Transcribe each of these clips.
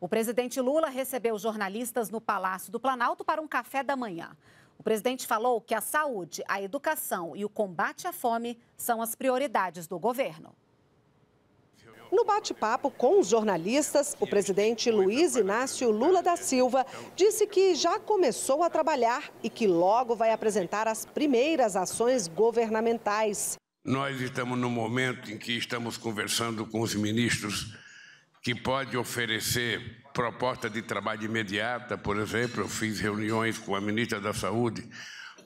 O presidente Lula recebeu jornalistas no Palácio do Planalto para um café da manhã. O presidente falou que a saúde, a educação e o combate à fome são as prioridades do governo. No bate-papo com os jornalistas, o presidente Luiz Inácio Lula da Silva disse que já começou a trabalhar e que logo vai apresentar as primeiras ações governamentais. Nós estamos no momento em que estamos conversando com os ministros que pode oferecer proposta de trabalho imediata, por exemplo, eu fiz reuniões com a ministra da Saúde,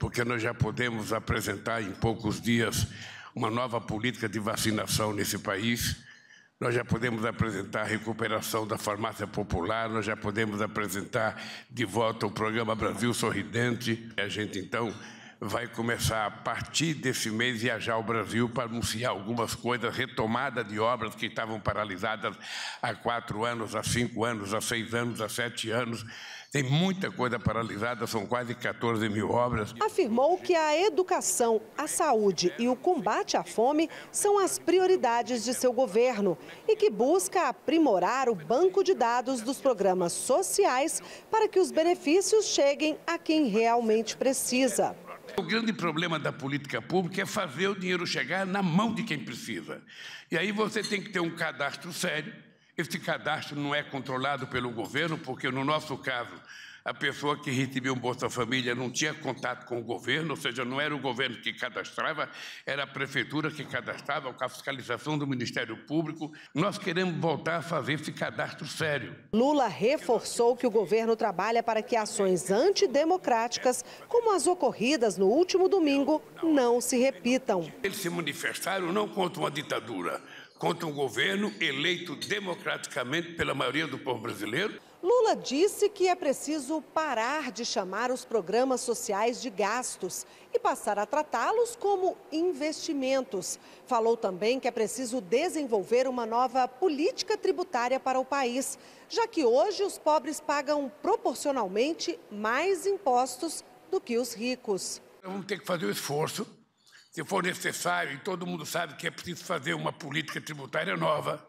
porque nós já podemos apresentar em poucos dias uma nova política de vacinação nesse país. Nós já podemos apresentar a recuperação da farmácia popular, nós já podemos apresentar de volta o programa Brasil Sorridente. A gente então vai começar a partir desse mês viajar ao Brasil para anunciar algumas coisas, retomada de obras que estavam paralisadas há quatro anos, há cinco anos, há seis anos, há sete anos. Tem muita coisa paralisada, são quase 14 mil obras. Afirmou que a educação, a saúde e o combate à fome são as prioridades de seu governo e que busca aprimorar o banco de dados dos programas sociais para que os benefícios cheguem a quem realmente precisa. O grande problema da política pública é fazer o dinheiro chegar na mão de quem precisa. E aí você tem que ter um cadastro sério. Esse cadastro não é controlado pelo governo, porque no nosso caso a pessoa que recebia um Bolsa Família não tinha contato com o governo, ou seja, não era o governo que cadastrava, era a prefeitura que cadastrava, com a fiscalização do Ministério Público. Nós queremos voltar a fazer esse cadastro sério. Lula reforçou que o governo trabalha para que ações antidemocráticas, como as ocorridas no último domingo, não se repitam. Eles se manifestaram não contra uma ditadura, contra um governo eleito democraticamente pela maioria do povo brasileiro. Lula disse que é preciso parar de chamar os programas sociais de gastos e passar a tratá-los como investimentos. Falou também que é preciso desenvolver uma nova política tributária para o país, já que hoje os pobres pagam proporcionalmente mais impostos do que os ricos. Vamos ter que fazer o um esforço, se for necessário, e todo mundo sabe que é preciso fazer uma política tributária nova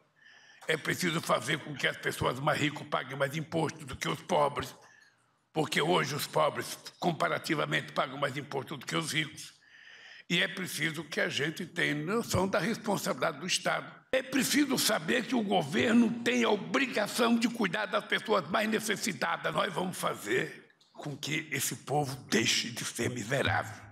é preciso fazer com que as pessoas mais ricas paguem mais imposto do que os pobres, porque hoje os pobres, comparativamente, pagam mais imposto do que os ricos. E é preciso que a gente tenha noção da responsabilidade do Estado. É preciso saber que o governo tem a obrigação de cuidar das pessoas mais necessitadas. Nós vamos fazer com que esse povo deixe de ser miserável.